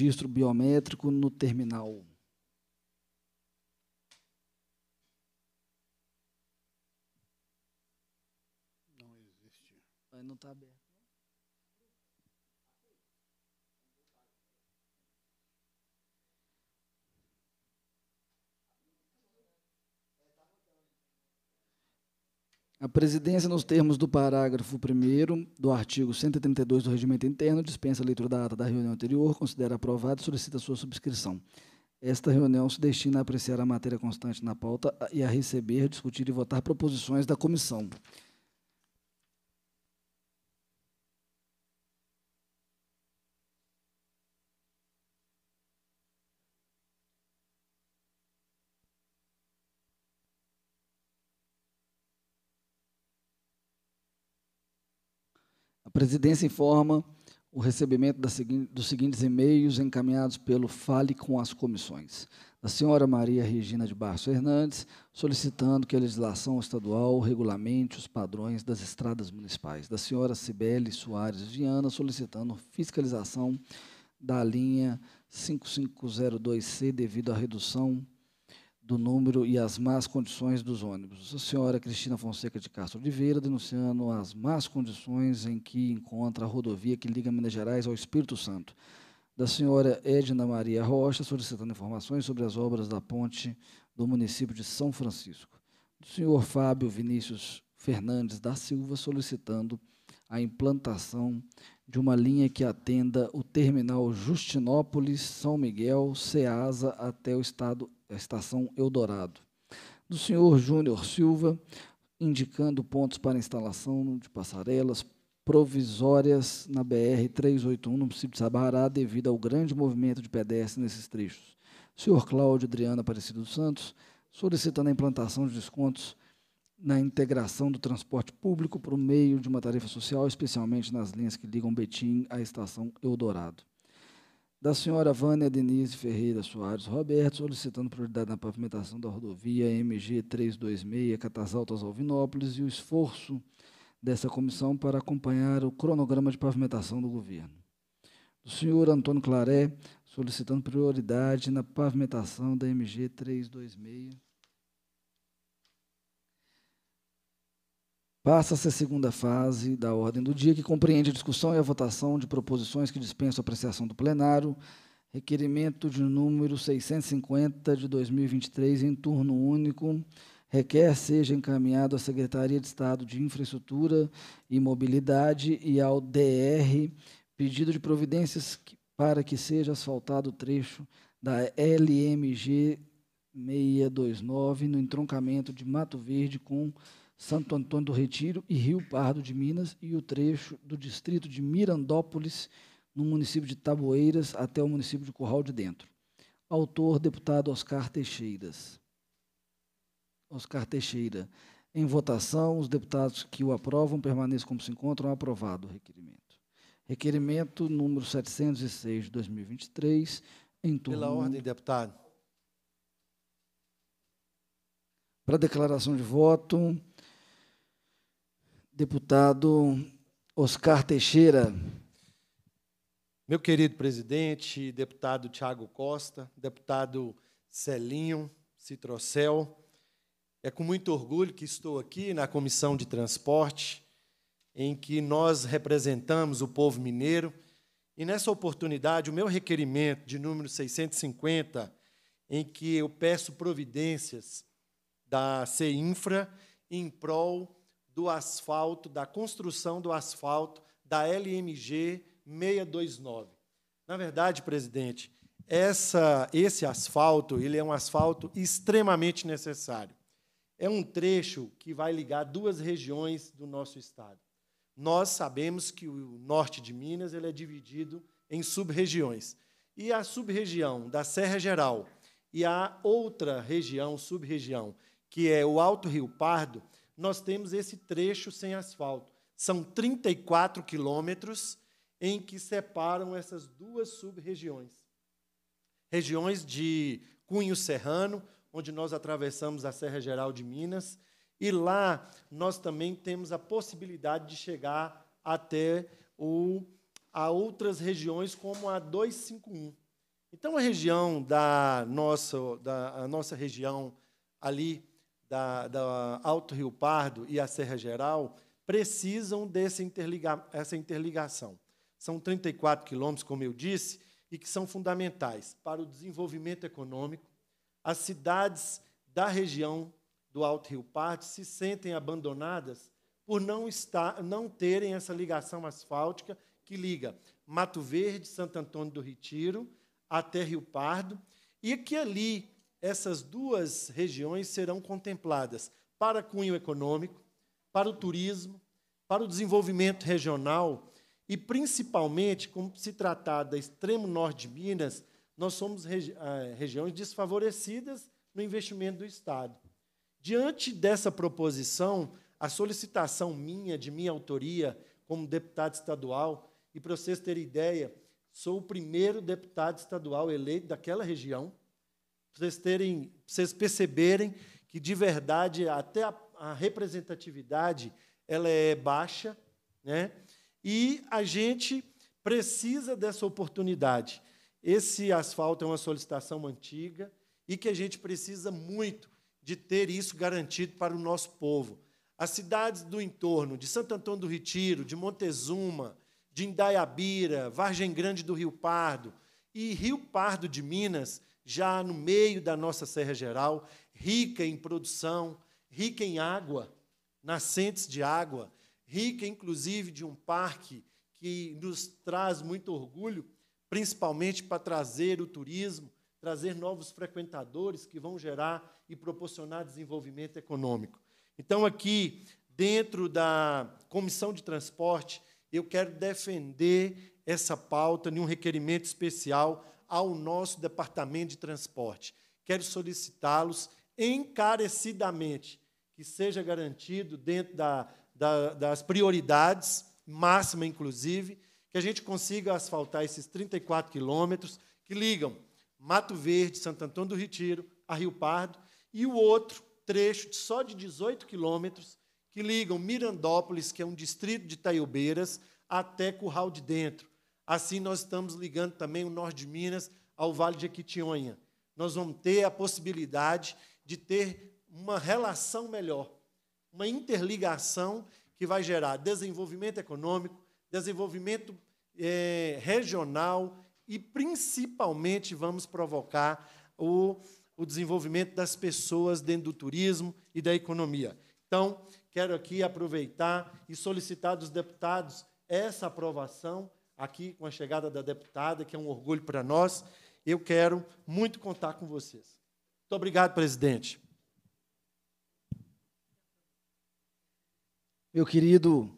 registro biométrico no terminal. Não existe. Mas não está aberto. A presidência, nos termos do parágrafo 1 do artigo 132 do Regimento Interno, dispensa a leitura da ata da reunião anterior, considera aprovada e solicita sua subscrição. Esta reunião se destina a apreciar a matéria constante na pauta e a receber, discutir e votar proposições da comissão. presidência informa o recebimento dos seguintes e-mails encaminhados pelo Fale com as Comissões. Da senhora Maria Regina de Barros Fernandes, solicitando que a legislação estadual regulamente os padrões das estradas municipais. Da senhora Cibele Soares Viana, solicitando fiscalização da linha 5502C devido à redução do número e as más condições dos ônibus. A senhora Cristina Fonseca de Castro Oliveira denunciando as más condições em que encontra a rodovia que liga Minas Gerais ao Espírito Santo. Da senhora Edna Maria Rocha solicitando informações sobre as obras da ponte do município de São Francisco. Do senhor Fábio Vinícius Fernandes da Silva solicitando a implantação de uma linha que atenda o terminal Justinópolis, São Miguel, Ceasa até o estado a estação Eldorado, do senhor Júnior Silva, indicando pontos para instalação de passarelas provisórias na BR-381, no município de Sabará, devido ao grande movimento de pedestres nesses trechos. senhor Cláudio Adriano Aparecido dos Santos, solicitando a implantação de descontos na integração do transporte público por meio de uma tarifa social, especialmente nas linhas que ligam Betim à estação Eldorado da senhora Vânia Denise Ferreira Soares Roberto, solicitando prioridade na pavimentação da rodovia MG 326, Catas Altas Alvinópolis, e o esforço dessa comissão para acompanhar o cronograma de pavimentação do governo. Do senhor Antônio Claré, solicitando prioridade na pavimentação da MG 326. Passa-se a segunda fase da ordem do dia, que compreende a discussão e a votação de proposições que dispensam apreciação do plenário. Requerimento de número 650 de 2023, em turno único, requer seja encaminhado à Secretaria de Estado de Infraestrutura e Mobilidade e ao DR pedido de providências para que seja asfaltado o trecho da LMG 629 no entroncamento de Mato Verde com Santo Antônio do Retiro e Rio Pardo de Minas e o trecho do distrito de Mirandópolis, no município de Taboeiras, até o município de Curral de Dentro. Autor, deputado Oscar Teixeiras. Oscar Teixeira. Em votação, os deputados que o aprovam permaneçam como se encontram. Aprovado o requerimento. Requerimento número 706 de 2023, em turno. Pela ordem, deputado. Para declaração de voto, Deputado Oscar Teixeira. Meu querido presidente, deputado Tiago Costa, deputado Celinho Citrocel, é com muito orgulho que estou aqui na Comissão de Transporte, em que nós representamos o povo mineiro. E nessa oportunidade, o meu requerimento de número 650, em que eu peço providências da CEINFRA em prol do asfalto, da construção do asfalto da LMG 629. Na verdade, presidente, essa, esse asfalto ele é um asfalto extremamente necessário. É um trecho que vai ligar duas regiões do nosso estado. Nós sabemos que o norte de Minas ele é dividido em sub-regiões. E a sub-região da Serra Geral e a outra região, sub-região, que é o Alto Rio Pardo, nós temos esse trecho sem asfalto. São 34 quilômetros em que separam essas duas sub-regiões. Regiões de Cunho Serrano, onde nós atravessamos a Serra Geral de Minas, e lá nós também temos a possibilidade de chegar até o, a outras regiões, como a 251. Então, a região da nossa, da nossa região ali da, da Alto Rio Pardo e a Serra Geral precisam dessa interliga interligação. São 34 quilômetros, como eu disse, e que são fundamentais para o desenvolvimento econômico. As cidades da região do Alto Rio Pardo se sentem abandonadas por não, estar, não terem essa ligação asfáltica que liga Mato Verde, Santo Antônio do Retiro, até Rio Pardo, e que ali essas duas regiões serão contempladas para cunho econômico, para o turismo, para o desenvolvimento regional e, principalmente, como se tratar da extremo norte de Minas, nós somos regi ah, regiões desfavorecidas no investimento do Estado. Diante dessa proposição, a solicitação minha, de minha autoria, como deputado estadual, e para vocês terem ideia, sou o primeiro deputado estadual eleito daquela região, vocês terem, vocês perceberem que de verdade até a, a representatividade ela é baixa, né? E a gente precisa dessa oportunidade. Esse asfalto é uma solicitação antiga e que a gente precisa muito de ter isso garantido para o nosso povo. As cidades do entorno, de Santo Antônio do Retiro, de Montezuma, de Indaiabira, Vargem Grande do Rio Pardo e Rio Pardo de Minas, já no meio da nossa Serra Geral, rica em produção, rica em água, nascentes de água, rica inclusive de um parque que nos traz muito orgulho, principalmente para trazer o turismo, trazer novos frequentadores que vão gerar e proporcionar desenvolvimento econômico. Então, aqui, dentro da Comissão de Transporte, eu quero defender essa pauta em um requerimento especial ao nosso departamento de transporte. Quero solicitá-los encarecidamente que seja garantido dentro da, da, das prioridades, máxima inclusive, que a gente consiga asfaltar esses 34 quilômetros que ligam Mato Verde, Santo Antônio do Retiro, a Rio Pardo, e o outro trecho só de 18 quilômetros que ligam Mirandópolis, que é um distrito de Taiobeiras, até Curral de Dentro. Assim, nós estamos ligando também o norte de Minas ao Vale de Equitionha. Nós vamos ter a possibilidade de ter uma relação melhor, uma interligação que vai gerar desenvolvimento econômico, desenvolvimento é, regional e, principalmente, vamos provocar o, o desenvolvimento das pessoas dentro do turismo e da economia. Então, quero aqui aproveitar e solicitar dos deputados essa aprovação aqui com a chegada da deputada, que é um orgulho para nós. Eu quero muito contar com vocês. Muito obrigado, presidente. Meu querido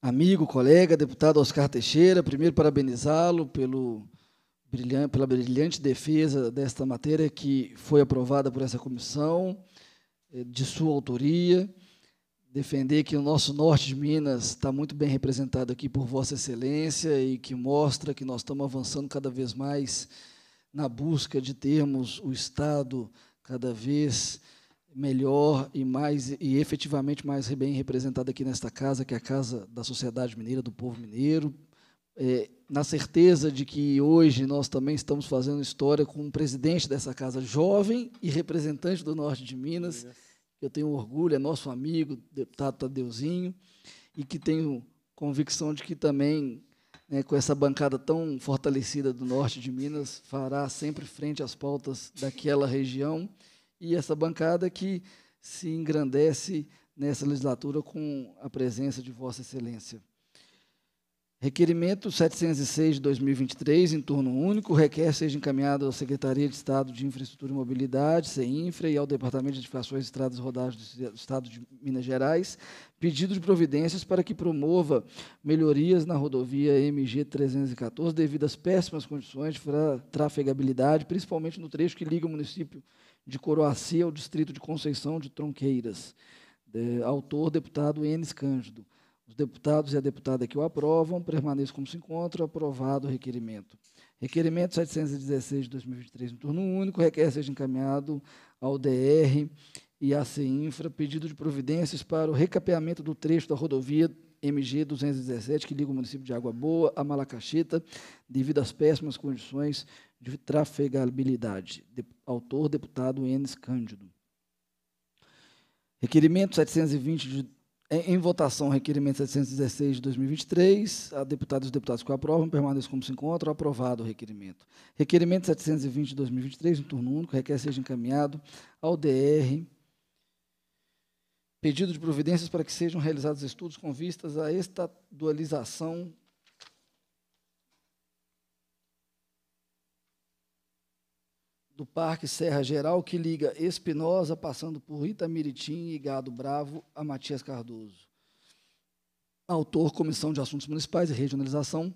amigo, colega, deputado Oscar Teixeira, primeiro parabenizá-lo pelo brilhante, pela brilhante defesa desta matéria que foi aprovada por essa comissão, eh, de sua autoria defender que o nosso norte de Minas está muito bem representado aqui por Vossa Excelência e que mostra que nós estamos avançando cada vez mais na busca de termos o Estado cada vez melhor e mais e efetivamente mais bem representado aqui nesta casa, que é a casa da sociedade mineira, do povo mineiro, é, na certeza de que hoje nós também estamos fazendo história com um presidente dessa casa jovem e representante do norte de Minas. Minas que eu tenho orgulho, é nosso amigo, deputado Tadeuzinho, e que tenho convicção de que também, né, com essa bancada tão fortalecida do norte de Minas, fará sempre frente às pautas daquela região, e essa bancada que se engrandece nessa legislatura com a presença de Vossa Excelência. Requerimento 706 de 2023, em turno único, requer seja encaminhado à Secretaria de Estado de Infraestrutura e Mobilidade, CEINFRA, e ao Departamento de Edificações, Estradas e Rodagens do Estado de Minas Gerais, pedido de providências para que promova melhorias na rodovia MG 314, devido às péssimas condições de trafegabilidade, principalmente no trecho que liga o município de Coroaci ao distrito de Conceição de Tronqueiras. De, autor, deputado Enes Cândido. Os deputados e a deputada que o aprovam permaneçam como se encontra. Aprovado o requerimento. Requerimento 716 de 2023, em turno único, requer seja encaminhado ao DR e à CINFRA pedido de providências para o recapeamento do trecho da rodovia MG 217, que liga o município de Água Boa a Malacaxita, devido às péssimas condições de trafegabilidade. De, autor, deputado Enes Cândido. Requerimento 720 de em, em votação, requerimento 716 de 2023. A deputada e os deputados que o aprovam permaneçam como se encontram. Aprovado o requerimento. Requerimento 720 de 2023, em turno único, requer seja encaminhado ao DR. Pedido de providências para que sejam realizados estudos com vistas à estadualização do Parque Serra Geral, que liga Espinosa, passando por Itamiritim e Gado Bravo, a Matias Cardoso. Autor, Comissão de Assuntos Municipais e Regionalização.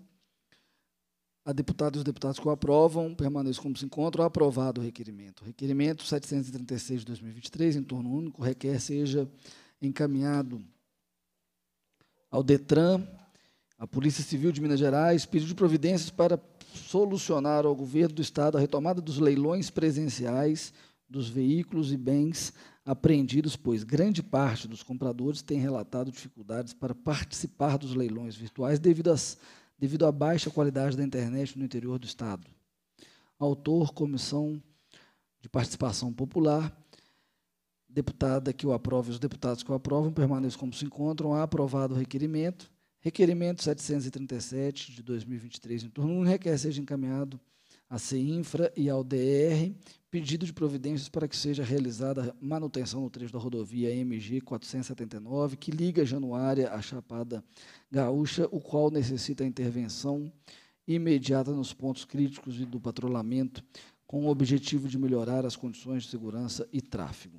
A deputada e os deputados que o aprovam, permaneçam como se encontram. Aprovado o requerimento. Requerimento 736 de 2023, em torno único, requer seja encaminhado ao DETRAN a Polícia Civil de Minas Gerais pediu providências para solucionar ao governo do Estado a retomada dos leilões presenciais dos veículos e bens apreendidos, pois grande parte dos compradores tem relatado dificuldades para participar dos leilões virtuais devido, às, devido à baixa qualidade da internet no interior do Estado. Autor, Comissão de Participação Popular, deputada que o aprove, os deputados que o aprovam permaneçam como se encontram, aprovado o requerimento Requerimento 737 de 2023, em turno 1, requer seja encaminhado à CINFRA e ao DR pedido de providências para que seja realizada manutenção no trecho da rodovia MG 479, que liga Januária à Chapada Gaúcha, o qual necessita intervenção imediata nos pontos críticos e do patrulhamento, com o objetivo de melhorar as condições de segurança e tráfego.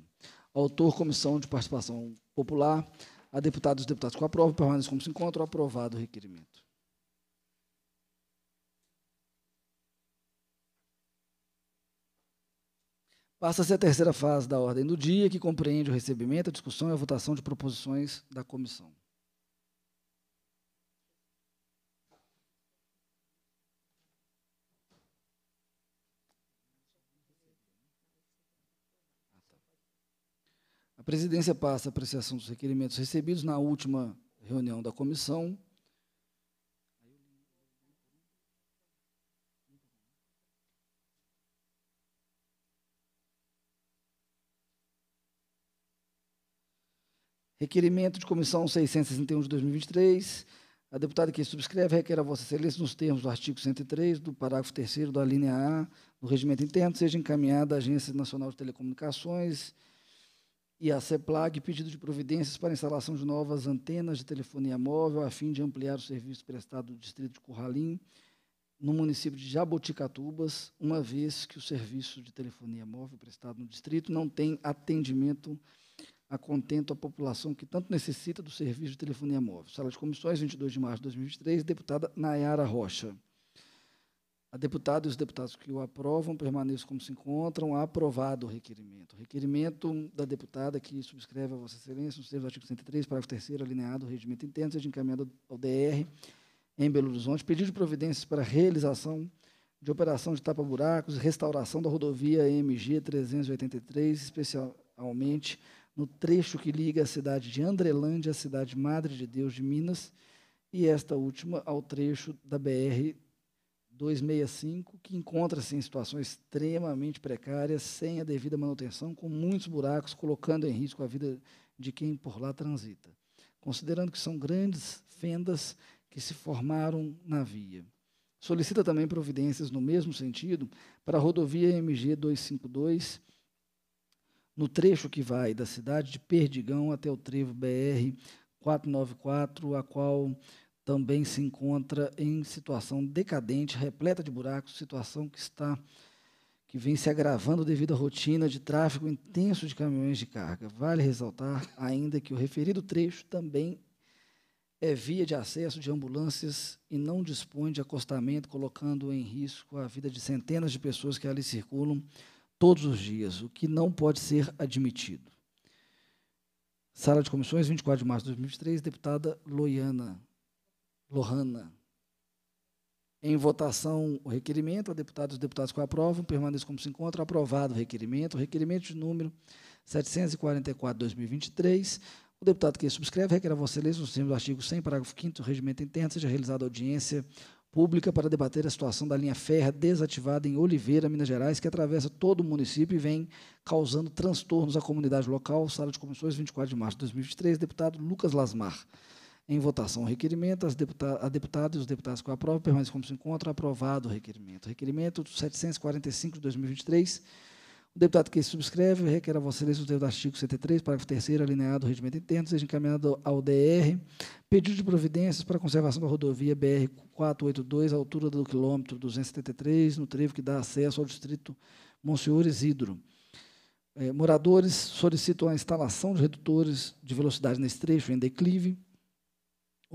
Autor Comissão de Participação Popular, a deputada e os deputados que aprovam permanecem como se encontram. Aprovado o requerimento. Passa-se a terceira fase da ordem do dia, que compreende o recebimento, a discussão e a votação de proposições da comissão. presidência passa a apreciação dos requerimentos recebidos na última reunião da comissão. Requerimento de comissão 661 de 2023. A deputada que subscreve requer a Vossa Excelência, nos termos do artigo 103, do parágrafo 3 da linha A do Regimento Interno, seja encaminhada à Agência Nacional de Telecomunicações, e a CEPLAG pedido de providências para instalação de novas antenas de telefonia móvel a fim de ampliar o serviço prestado do Distrito de Curralim, no município de Jaboticatubas, uma vez que o serviço de telefonia móvel prestado no distrito não tem atendimento a contento à população que tanto necessita do serviço de telefonia móvel. Sala de Comissões, 22 de março de 2023, deputada Nayara Rocha. A deputada e os deputados que o aprovam permaneçam como se encontram. Aprovado o requerimento. O requerimento da deputada que subscreve a Vossa Excelência, nos termos do artigo 103, parágrafo 3, alineado do regimento interno, seja encaminhado ao DR em Belo Horizonte. Pedido de providências para realização de operação de tapa-buracos e restauração da rodovia MG 383, especialmente no trecho que liga a cidade de Andrelândia à cidade Madre de Deus de Minas e esta última ao trecho da BR 265, que encontra-se em situações extremamente precárias, sem a devida manutenção, com muitos buracos, colocando em risco a vida de quem por lá transita, considerando que são grandes fendas que se formaram na via. Solicita também providências no mesmo sentido para a rodovia MG 252, no trecho que vai da cidade de Perdigão até o trevo BR 494, a qual também se encontra em situação decadente, repleta de buracos, situação que está que vem se agravando devido à rotina de tráfego intenso de caminhões de carga. Vale ressaltar ainda que o referido trecho também é via de acesso de ambulâncias e não dispõe de acostamento, colocando em risco a vida de centenas de pessoas que ali circulam todos os dias, o que não pode ser admitido. Sala de Comissões, 24 de março de 2023, deputada Loiana Lohana. Em votação, o requerimento. A deputada e os deputados que aprovam permaneçam como se encontra. Aprovado o requerimento. O requerimento de número 744-2023. O deputado que subscreve requer a Vossa Excelência, nos termos do artigo 100, parágrafo 5 do Regimento Interno, seja realizada audiência pública para debater a situação da linha férrea desativada em Oliveira, Minas Gerais, que atravessa todo o município e vem causando transtornos à comunidade local. Sala de Comissões, 24 de março de 2023. Deputado Lucas Lasmar. Em votação, o requerimento, deputa a deputada e os deputados que aprovam permanecem como se encontra, aprovado o requerimento. Requerimento 745 de 2023. O deputado que subscreve requer a Vossa Excelência o do artigo 73, parágrafo 3, alinhado ao regimento interno, seja encaminhado ao DR. Pedido de providências para a conservação da rodovia BR-482, à altura do quilômetro 273, no trevo que dá acesso ao distrito Monsenhor Isidro. É, moradores solicitam a instalação de redutores de velocidade nesse trecho em declive.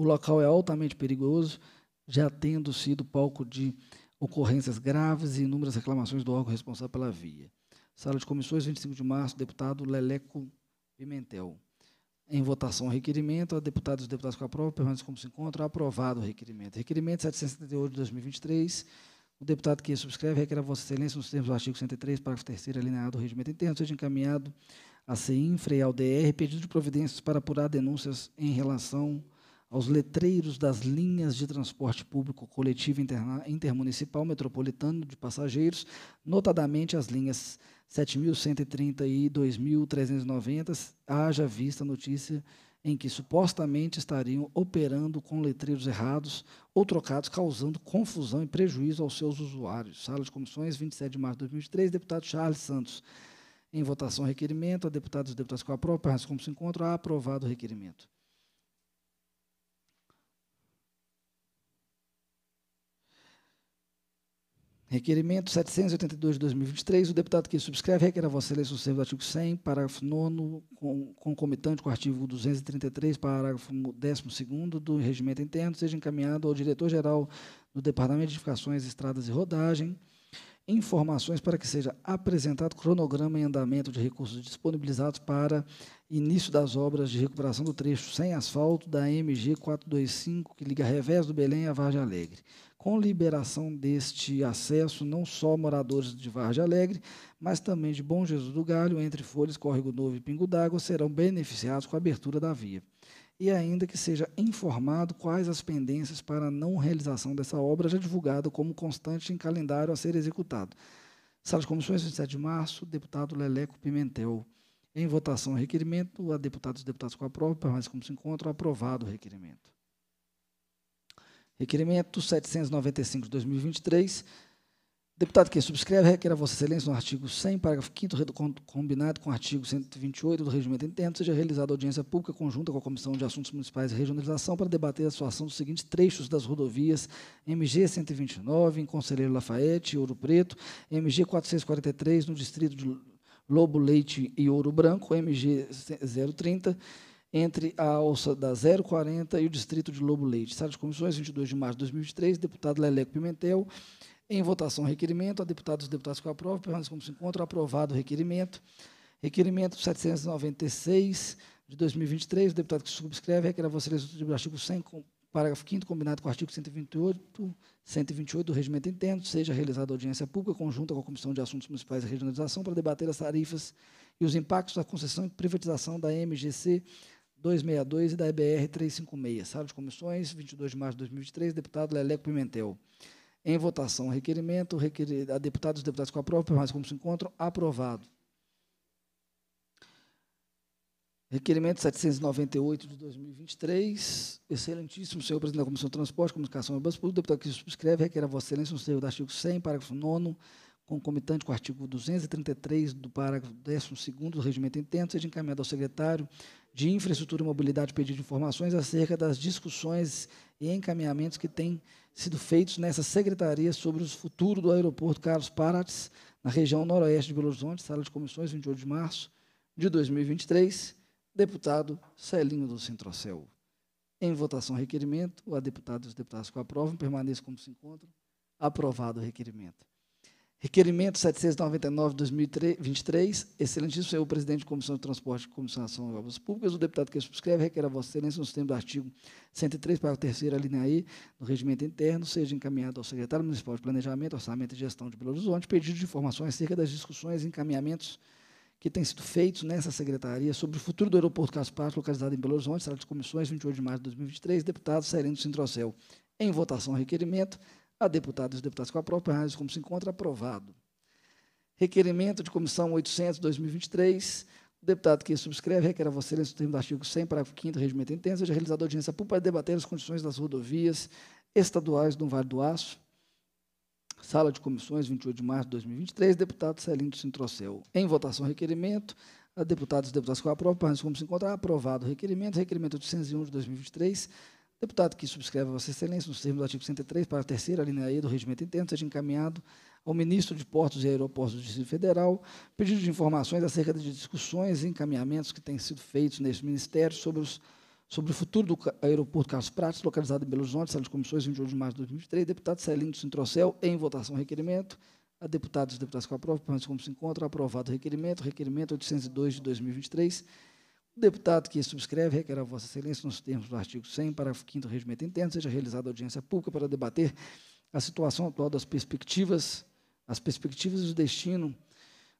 O local é altamente perigoso, já tendo sido palco de ocorrências graves e inúmeras reclamações do órgão responsável pela via. Sala de Comissões, 25 de março, deputado Leleco Pimentel. Em votação, requerimento. A deputada e os deputados que aprovam Permanece como se encontram. Aprovado o requerimento. Requerimento 778 de 2023. O deputado que subscreve requer a Vossa Excelência, nos termos do artigo 103, parágrafo 3, alinhado do regimento interno, seja encaminhado a CINFRE e ao DR pedido de providências para apurar denúncias em relação aos letreiros das linhas de transporte público coletivo interna, intermunicipal metropolitano de passageiros, notadamente as linhas 7.130 e 2.390, haja vista notícia em que supostamente estariam operando com letreiros errados ou trocados, causando confusão e prejuízo aos seus usuários. Sala de Comissões, 27 de março de 2003, deputado Charles Santos. Em votação, requerimento. A deputados e deputados com a própria, como se encontra, aprovado o requerimento. Requerimento 782 de 2023. O deputado que subscreve requer a Vossa Excelência o servo do artigo 100, parágrafo 9, com, concomitante com o artigo 233, parágrafo 12 do Regimento Interno, seja encaminhado ao diretor-geral do Departamento de Edificações, Estradas e Rodagem. Informações para que seja apresentado cronograma em andamento de recursos disponibilizados para início das obras de recuperação do trecho sem asfalto da MG 425, que liga Revés do Belém a Vargem Alegre com liberação deste acesso, não só moradores de Vargem Alegre, mas também de Bom Jesus do Galho, Entre Folhas, Córrego Novo e Pingo d'Água, serão beneficiados com a abertura da via. E ainda que seja informado quais as pendências para a não realização dessa obra, já divulgada como constante em calendário a ser executado. Sala de Comissões, 27 de março, deputado Leleco Pimentel. Em votação, requerimento. A deputados e deputados com a prova, mais como se encontra, aprovado o requerimento. Requerimento 795 de 2023. Deputado que subscreve, requer a Vossa Excelência no artigo 100, parágrafo 5, combinado com o artigo 128 do Regimento Interno, seja realizada audiência pública conjunta com a Comissão de Assuntos Municipais e Regionalização para debater a situação dos seguintes trechos das rodovias MG 129, em Conselheiro Lafayette, Ouro Preto, MG 443, no distrito de Lobo Leite e Ouro Branco, MG 030 entre a alça da 040 e o distrito de Lobo Leite. Sala de comissões, 22 de março de 2003, deputado Leleco Pimentel. Em votação, requerimento. A deputada os deputados que aprovam, permaneçam como se encontram. Aprovado o requerimento. Requerimento 796 de 2023, o deputado que subscreve requer a vocês do artigo 100, parágrafo 5 combinado com o artigo 128, 128 do regimento interno, seja realizada audiência pública conjunta com a Comissão de Assuntos Municipais e Regionalização para debater as tarifas e os impactos da concessão e privatização da MGC 262 e da EBR 356, Sala de Comissões, 22 de março de 2023, deputado Leleco Pimentel. Em votação, requerimento, requer... a deputados e deputados a prova, permanece como se encontram, aprovado. Requerimento 798 de 2023. Excelentíssimo senhor presidente da Comissão de Transporte, Comunicação e Bus Público, deputado que subscreve, requer a Vossa Excelência, no seu do artigo 100, parágrafo 9 concomitante com o artigo 233 do parágrafo 12 do Regimento Interno, seja encaminhado ao secretário de Infraestrutura e Mobilidade pedido de informações acerca das discussões e encaminhamentos que têm sido feitos nessa secretaria sobre o futuro do aeroporto Carlos Parates, na região noroeste de Belo Horizonte, sala de comissões, 28 de março de 2023, deputado Celinho do Centrocel. Em votação, requerimento. A deputada e os deputados que aprovam permaneçam como se encontram. Aprovado o requerimento. Requerimento 799-2023, excelentíssimo senhor presidente de Comissão de Transporte e Comissão de Ação e Obras Públicas, o deputado que subscreve requer a vossa excelência, nos termos do artigo 103, parágrafo 3 linha I, do regimento interno, seja encaminhado ao secretário municipal de Planejamento, Orçamento e Gestão de Belo Horizonte, pedido de informações acerca das discussões e encaminhamentos que têm sido feitos nessa secretaria sobre o futuro do aeroporto Caspar, localizado em Belo Horizonte, sala de comissões, 28 de março de 2023, deputado Sereno Sintrocel. Em votação, requerimento a deputada e os deputados com a própria por como se encontra, aprovado. Requerimento de Comissão 800, 2023. O deputado que subscreve requer a Vossa Excelência, o termo do artigo 100, parágrafo 5 do Regimento Interno, seja realizada audiência pública para debater as condições das rodovias estaduais do Vale do Aço. Sala de Comissões, 28 de março de 2023, deputado Celino Sintrocel. Em votação, requerimento. A deputada e os deputados com a própria por como se encontra, aprovado o requerimento. Requerimento 801 de 2023 Deputado que subscreve a Vossa Excelência, nos termos do artigo 103, para a terceira linha E do Regimento Interno, seja encaminhado ao Ministro de Portos e Aeroportos do Distrito Federal pedido de informações acerca de discussões e encaminhamentos que têm sido feitos neste Ministério sobre, os, sobre o futuro do aeroporto Carlos Prates, localizado em Belo Horizonte, sala de comissões, 28 de março de 2023. Deputado Celino Sintrocel, em votação, requerimento. A deputados e deputados que aprovam, como se encontra. Aprovado o requerimento. Requerimento 802 de 2023 o deputado que subscreve requer a Vossa Excelência, nos termos do artigo 100, parágrafo 5 do regimento interno, seja realizada audiência pública para debater a situação atual das perspectivas, as perspectivas e o destino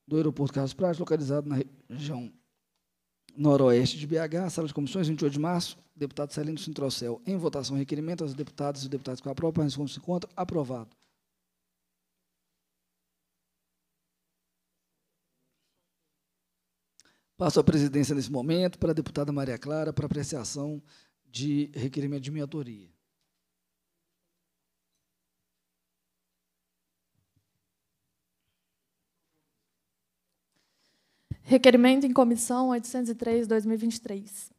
do aeroporto Carlos Prates, localizado na região noroeste de BH, sala de comissões, 28 de março, deputado Celino Sintrocel. Em votação, requerimento aos deputados e deputados que aprovem, a resolução se encontra aprovado. Passo a presidência nesse momento para a deputada Maria Clara para apreciação de requerimento de minha autoria. Requerimento em comissão 803/2023.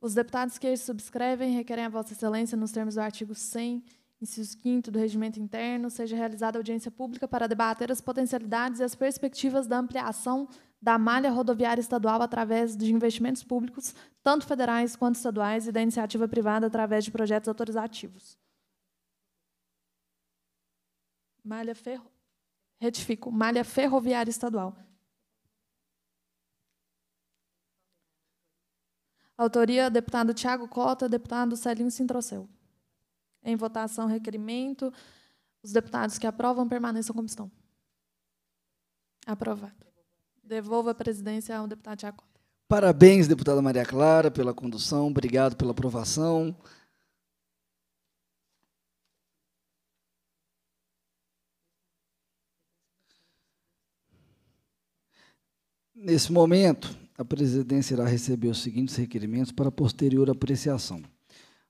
Os deputados que subscrevem requerem a Vossa Excelência, nos termos do artigo 100, inciso 5 do Regimento Interno, seja realizada audiência pública para debater as potencialidades e as perspectivas da ampliação da malha rodoviária estadual através de investimentos públicos, tanto federais quanto estaduais, e da iniciativa privada através de projetos autorizativos. Malha ferro... Retifico, malha ferroviária estadual. Autoria, deputado Tiago Cota, deputado Celinho Sintrocel. Em votação, requerimento. Os deputados que aprovam permaneçam como estão. Aprovado. Devolvo a presidência ao deputado Jacó. Parabéns, deputada Maria Clara, pela condução. Obrigado pela aprovação. Nesse momento, a presidência irá receber os seguintes requerimentos para posterior apreciação.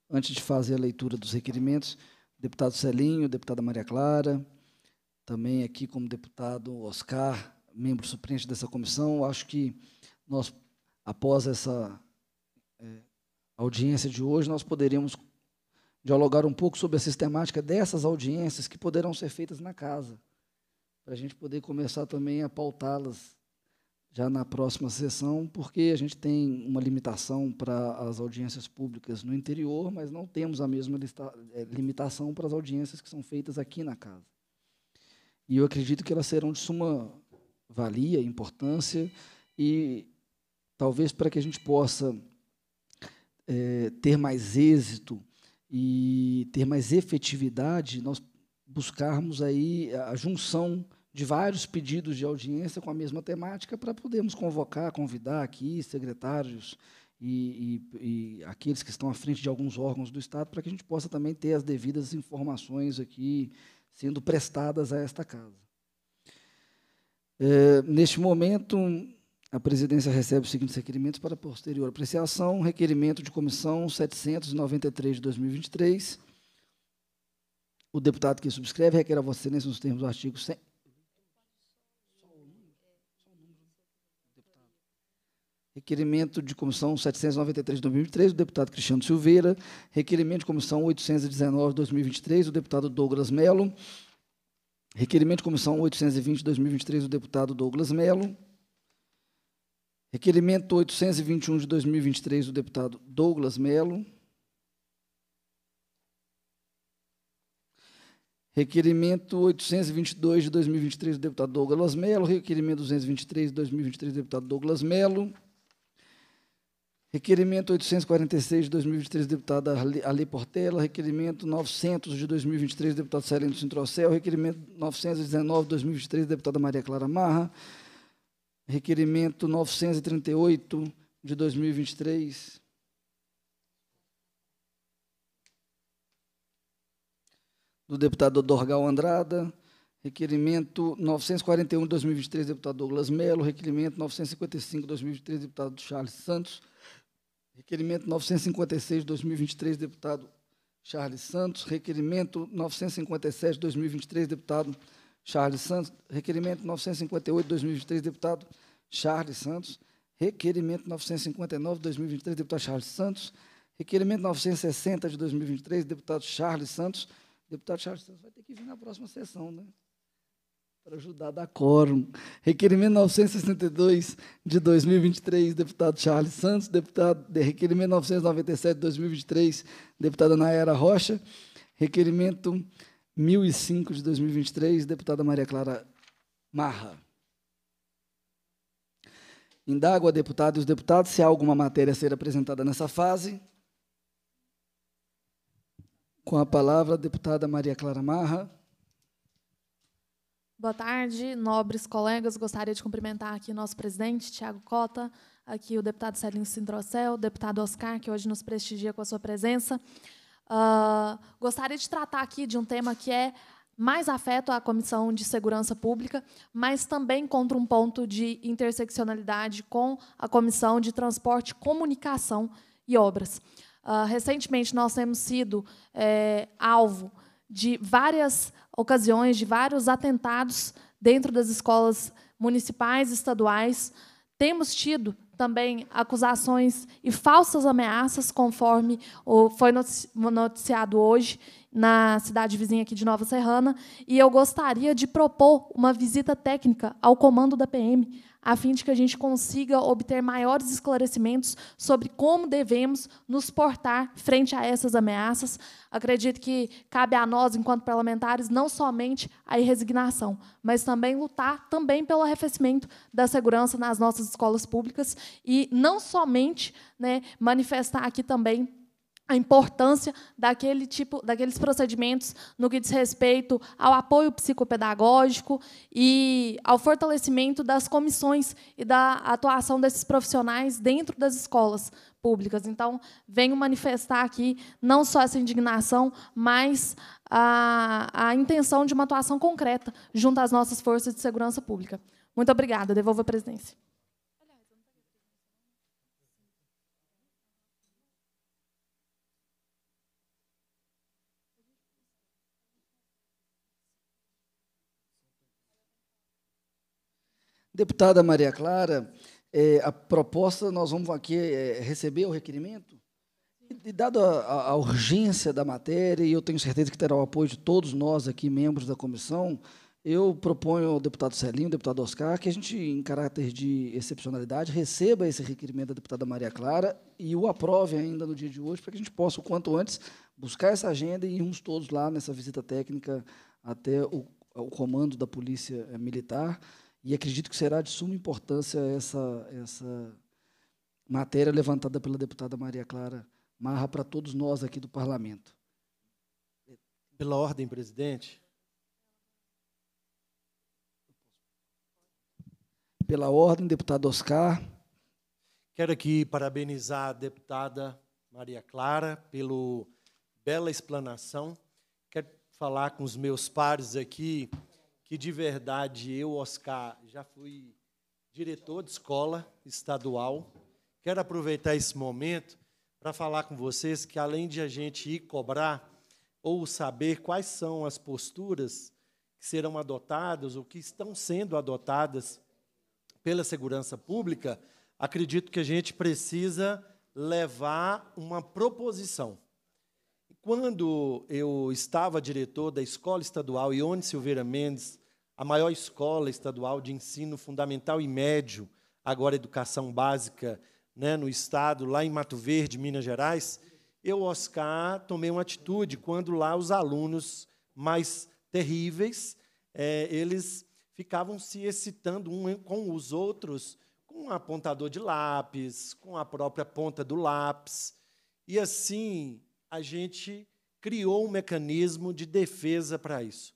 Antes de fazer a leitura dos requerimentos, deputado Celinho, deputada Maria Clara, também aqui como deputado Oscar, membro suplente dessa comissão. Acho que nós, após essa é, audiência de hoje, nós poderíamos dialogar um pouco sobre a sistemática dessas audiências que poderão ser feitas na casa, para a gente poder começar também a pautá-las já na próxima sessão, porque a gente tem uma limitação para as audiências públicas no interior, mas não temos a mesma lista, é, limitação para as audiências que são feitas aqui na casa. E eu acredito que elas serão de suma valia, importância, e talvez para que a gente possa é, ter mais êxito e ter mais efetividade, nós buscarmos aí a junção de vários pedidos de audiência com a mesma temática para podermos convocar, convidar aqui secretários e, e, e, aqueles que estão à frente de alguns órgãos do Estado para que a gente possa também ter as devidas informações aqui sendo prestadas a esta casa. É, neste momento, a presidência recebe os seguintes requerimentos para posterior apreciação. Requerimento de comissão 793 de 2023. O deputado que subscreve requer a Vossa Excelência, nos termos do artigo 100. Requerimento de comissão 793 de 2023, do deputado Cristiano Silveira. Requerimento de comissão 819 de 2023, do deputado Douglas Melo. Requerimento de comissão 820/2023 do deputado Douglas Melo. Requerimento 821 de 2023 do deputado Douglas Melo. Requerimento 822 de 2023 do deputado Douglas Melo. Requerimento 223 de 2023 do deputado Douglas Melo. Requerimento 846 de 2023, deputada Ali Portela. Requerimento 900 de 2023, deputado Sereno Sintrocel. Requerimento 919 de 2023, deputada Maria Clara Marra. Requerimento 938 de 2023. Do deputado Dorgal Andrada. Requerimento 941 de 2023, deputado Douglas Melo. Requerimento 955 de 2023, deputado Charles Santos. Requerimento 956, 2023, deputado Charles Santos. Requerimento 957, 2023, deputado Charles Santos. Requerimento 958, 2023, deputado Charles Santos. Requerimento 959, 2023, deputado Charles Santos. Requerimento 960 de 2023, deputado Charles Santos. Deputado Charles Santos vai ter que vir na próxima sessão, né? para ajudar da quórum. Requerimento 962 de 2023, deputado Charles Santos, deputado requerimento 997 de 2023, deputada Nayara Rocha, requerimento 1005 de 2023, deputada Maria Clara Marra. Indago a deputada e os deputados se há alguma matéria a ser apresentada nessa fase. Com a palavra, a deputada Maria Clara Marra. Boa tarde, nobres colegas. Gostaria de cumprimentar aqui nosso presidente, Tiago Cota, aqui o deputado Celinho Sindrocel, o deputado Oscar, que hoje nos prestigia com a sua presença. Uh, gostaria de tratar aqui de um tema que é mais afeto à Comissão de Segurança Pública, mas também contra um ponto de interseccionalidade com a Comissão de Transporte, Comunicação e Obras. Uh, recentemente, nós temos sido é, alvo de várias ocasiões, de vários atentados dentro das escolas municipais e estaduais. Temos tido também acusações e falsas ameaças, conforme foi noticiado hoje na cidade vizinha aqui de Nova Serrana. E eu gostaria de propor uma visita técnica ao comando da PM, a fim de que a gente consiga obter maiores esclarecimentos sobre como devemos nos portar frente a essas ameaças. Acredito que cabe a nós, enquanto parlamentares, não somente a resignação, mas também lutar também pelo arrefecimento da segurança nas nossas escolas públicas e não somente né, manifestar aqui também a importância daquele tipo, daqueles procedimentos no que diz respeito ao apoio psicopedagógico e ao fortalecimento das comissões e da atuação desses profissionais dentro das escolas públicas. Então, venho manifestar aqui não só essa indignação, mas a, a intenção de uma atuação concreta junto às nossas forças de segurança pública. Muito obrigada. Devolvo a presidência. Deputada Maria Clara, é, a proposta, nós vamos aqui é, receber o requerimento? E, e dado a, a, urgência da matéria, e eu tenho certeza que terá o apoio de todos nós aqui, membros da comissão, eu proponho ao deputado Celinho, ao deputado Oscar, que a gente, em caráter de excepcionalidade, receba esse requerimento da deputada Maria Clara e o aprove ainda no dia de hoje, para que a gente possa, o quanto antes, buscar essa agenda e irmos todos lá nessa visita técnica até o, o comando da Polícia eh, Militar, e acredito que será de suma importância essa, essa matéria levantada pela deputada Maria Clara Marra para todos nós aqui do parlamento. Pela ordem, presidente. Pela ordem, deputado Oscar. Quero aqui parabenizar a deputada Maria Clara pelo bela explanação. Quero falar com os meus pares aqui que de verdade eu, Oscar, já fui diretor de escola estadual. Quero aproveitar esse momento para falar com vocês que, além de a gente ir cobrar ou saber quais são as posturas que serão adotadas ou que estão sendo adotadas pela segurança pública, acredito que a gente precisa levar uma proposição. Quando eu estava diretor da Escola Estadual Ione Silveira Mendes, a maior escola estadual de ensino fundamental e médio, agora educação básica, né, no estado, lá em Mato Verde, Minas Gerais, eu, Oscar, tomei uma atitude quando lá os alunos mais terríveis, é, eles ficavam se excitando um com os outros com um apontador de lápis, com a própria ponta do lápis. E assim a gente criou um mecanismo de defesa para isso.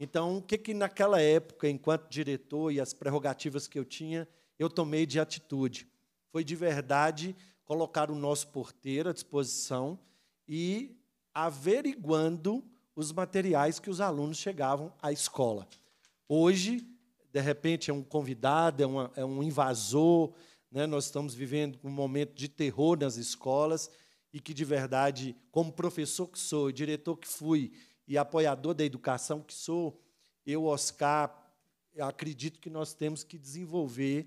Então, o que, que naquela época, enquanto diretor e as prerrogativas que eu tinha, eu tomei de atitude? Foi de verdade colocar o nosso porteiro à disposição e averiguando os materiais que os alunos chegavam à escola. Hoje, de repente, é um convidado, é, uma, é um invasor, né? nós estamos vivendo um momento de terror nas escolas e que, de verdade, como professor que sou, diretor que fui, e apoiador da educação que sou, eu, Oscar, acredito que nós temos que desenvolver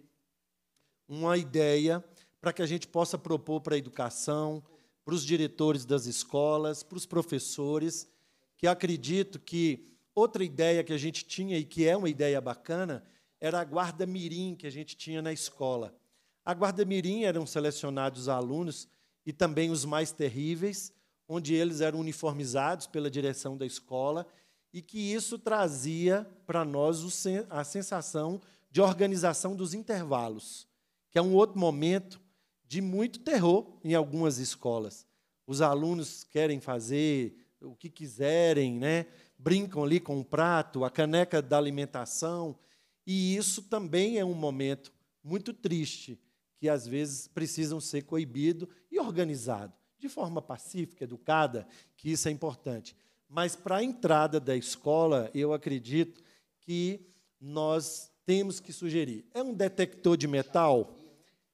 uma ideia para que a gente possa propor para a educação, para os diretores das escolas, para os professores, que acredito que outra ideia que a gente tinha e que é uma ideia bacana era a guarda mirim que a gente tinha na escola. A guarda mirim eram selecionados alunos e também os mais terríveis onde eles eram uniformizados pela direção da escola e que isso trazia para nós a sensação de organização dos intervalos, que é um outro momento de muito terror em algumas escolas. Os alunos querem fazer o que quiserem, né? brincam ali com o prato, a caneca da alimentação, e isso também é um momento muito triste, que às vezes precisam ser coibido e organizado de forma pacífica, educada, que isso é importante. Mas para a entrada da escola, eu acredito que nós temos que sugerir. É um detector de metal?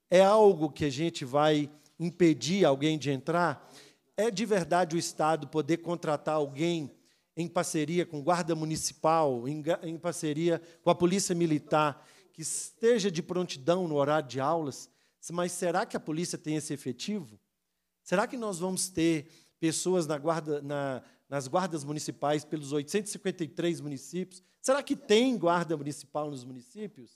É algo que a gente vai impedir alguém de entrar? É de verdade o Estado poder contratar alguém em parceria com guarda municipal, em, em parceria com a polícia militar, que esteja de prontidão no horário de aulas? Mas será que a polícia tem esse efetivo? Será que nós vamos ter pessoas na guarda, na, nas guardas municipais pelos 853 municípios? Será que tem guarda municipal nos municípios?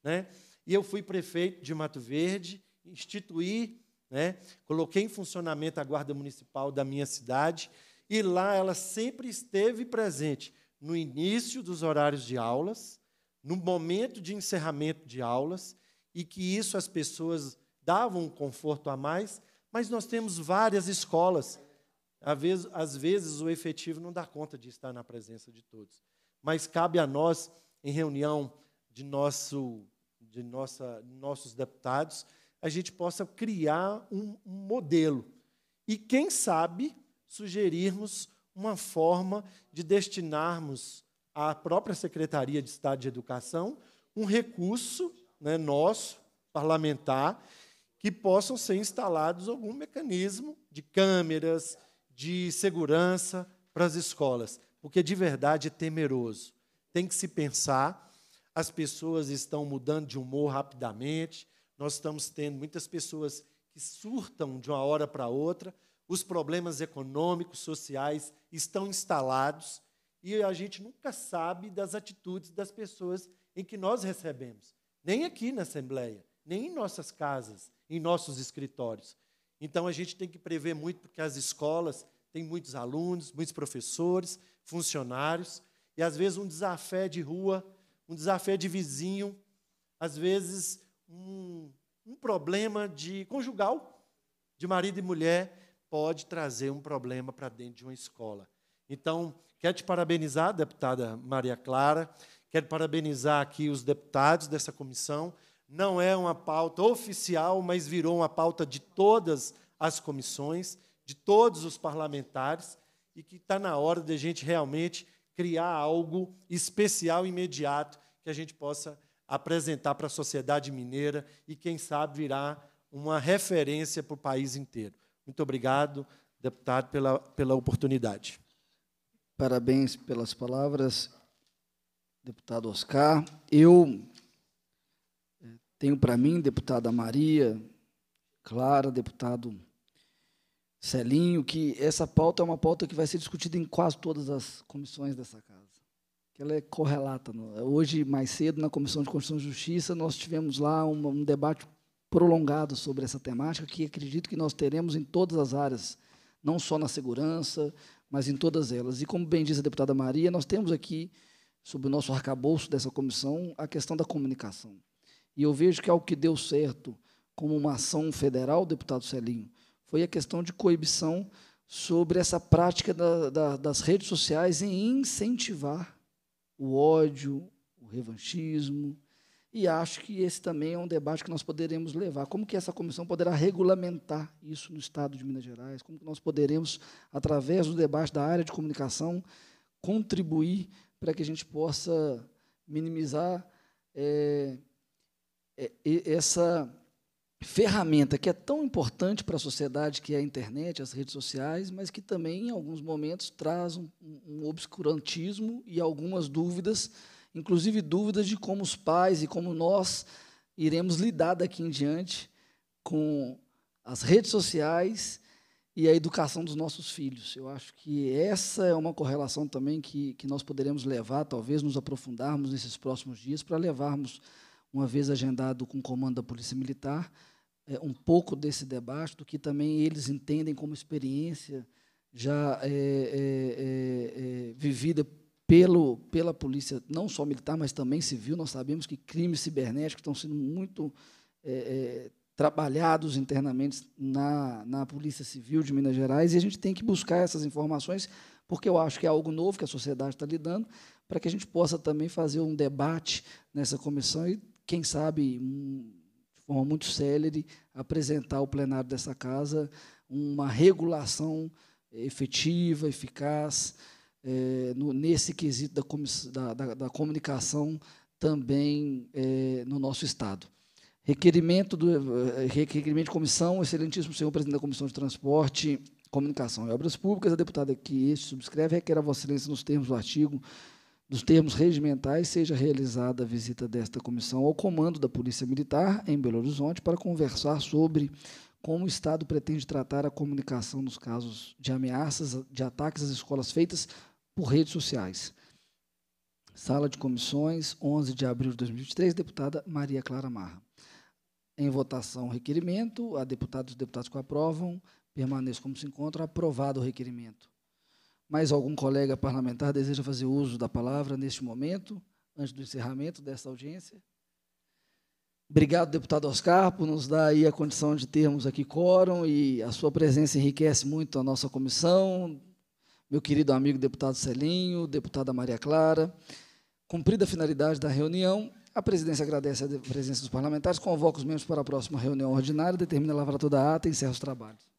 Né? E eu fui prefeito de Mato Verde, instituí, né? coloquei em funcionamento a guarda municipal da minha cidade, e lá ela sempre esteve presente no início dos horários de aulas, no momento de encerramento de aulas, e que isso as pessoas davam um conforto a mais mas nós temos várias escolas. Às vezes, o efetivo não dá conta de estar na presença de todos. Mas cabe a nós, em reunião de, nosso, de nossa, nossos deputados, a gente possa criar um, um modelo. E, quem sabe, sugerirmos uma forma de destinarmos à própria Secretaria de Estado de Educação um recurso né, nosso, parlamentar, que possam ser instalados algum mecanismo de câmeras, de segurança para as escolas, porque de verdade é temeroso. Tem que se pensar, as pessoas estão mudando de humor rapidamente, nós estamos tendo muitas pessoas que surtam de uma hora para outra, os problemas econômicos, sociais estão instalados e a gente nunca sabe das atitudes das pessoas em que nós recebemos, nem aqui na Assembleia nem em nossas casas, em nossos escritórios. Então a gente tem que prever muito, porque as escolas têm muitos alunos, muitos professores, funcionários, e às vezes um desafé de rua, um desafé de vizinho, às vezes um, um problema de conjugal, de marido e mulher, pode trazer um problema para dentro de uma escola. Então, quero te parabenizar, deputada Maria Clara, quero parabenizar aqui os deputados dessa comissão não é uma pauta oficial, mas virou uma pauta de todas as comissões, de todos os parlamentares, e que está na hora de a gente realmente criar algo especial, imediato, que a gente possa apresentar para a sociedade mineira e, quem sabe, virar uma referência para o país inteiro. Muito obrigado, deputado, pela, pela oportunidade. Parabéns pelas palavras, deputado Oscar. Eu tenho para mim, deputada Maria, Clara, deputado Celinho, que essa pauta é uma pauta que vai ser discutida em quase todas as comissões dessa casa. ela é correlata. É? Hoje, mais cedo, na Comissão de Constituição e Justiça, nós tivemos lá um, um debate prolongado sobre essa temática, que acredito que nós teremos em todas as áreas, não só na segurança, mas em todas elas. E como bem diz a deputada Maria, nós temos aqui, sob o nosso arcabouço dessa comissão, a questão da comunicação. E eu vejo que algo é que deu certo, como uma ação federal, deputado Celinho, foi a questão de coibição sobre essa prática da, da, das redes sociais em incentivar o ódio, o revanchismo. E acho que esse também é um debate que nós poderemos levar. Como que essa comissão poderá regulamentar isso no Estado de Minas Gerais? Como que nós poderemos, através do debate da área de comunicação, contribuir para que a gente possa minimizar é, é, essa ferramenta que é tão importante para a sociedade, que é a internet, as redes sociais, mas que também, em alguns momentos, traz um, um obscurantismo e algumas dúvidas, inclusive dúvidas de como os pais e como nós iremos lidar daqui em diante com as redes sociais e a educação dos nossos filhos. Eu acho que essa é uma correlação também que, que nós poderemos levar, talvez nos aprofundarmos nesses próximos dias, para levarmos uma vez agendado com o comando da Polícia Militar, é, um pouco desse debate, do que também eles entendem como experiência já é, é, é, é, vivida pelo, pela polícia, não só militar, mas também civil. Nós sabemos que crimes cibernéticos estão sendo muito é, é, trabalhados internamente na, na Polícia Civil de Minas Gerais e a gente tem que buscar essas informações, porque eu acho que é algo novo que a sociedade está lidando, para que a gente possa também fazer um debate nessa comissão e quem sabe, um, de forma muito célere, apresentar ao plenário dessa casa uma regulação eh, efetiva, eficaz, é, no, nesse quesito da, da, da, da comunicação também é, no nosso Estado. Requerimento, do, requerimento de comissão, excelentíssimo senhor presidente da Comissão de Transporte, Comunicação e Obras Públicas, a deputada que este subscreve requer a Vossa Excelência, nos termos do artigo nos termos regimentais, seja realizada a visita desta comissão ao comando da Polícia Militar em Belo Horizonte para conversar sobre como o Estado pretende tratar a comunicação nos casos de ameaças, de ataques às escolas feitas por redes sociais. Sala de Comissões, 11 de abril de 2023, deputada Maria Clara Marra. Em votação, requerimento. A deputada e os deputados que aprovam permaneçam como se encontram. Aprovado o requerimento. Mais algum colega parlamentar deseja fazer uso da palavra neste momento, antes do encerramento desta audiência? Obrigado, deputado Oscar, por nos dar aí a condição de termos aqui quórum e a sua presença enriquece muito a nossa comissão. Meu querido amigo deputado Celinho, deputada Maria Clara. Cumprida a finalidade da reunião, a presidência agradece a presença dos parlamentares, convoca os membros para a próxima reunião ordinária, determina a lavratura da ata e encerra os trabalhos.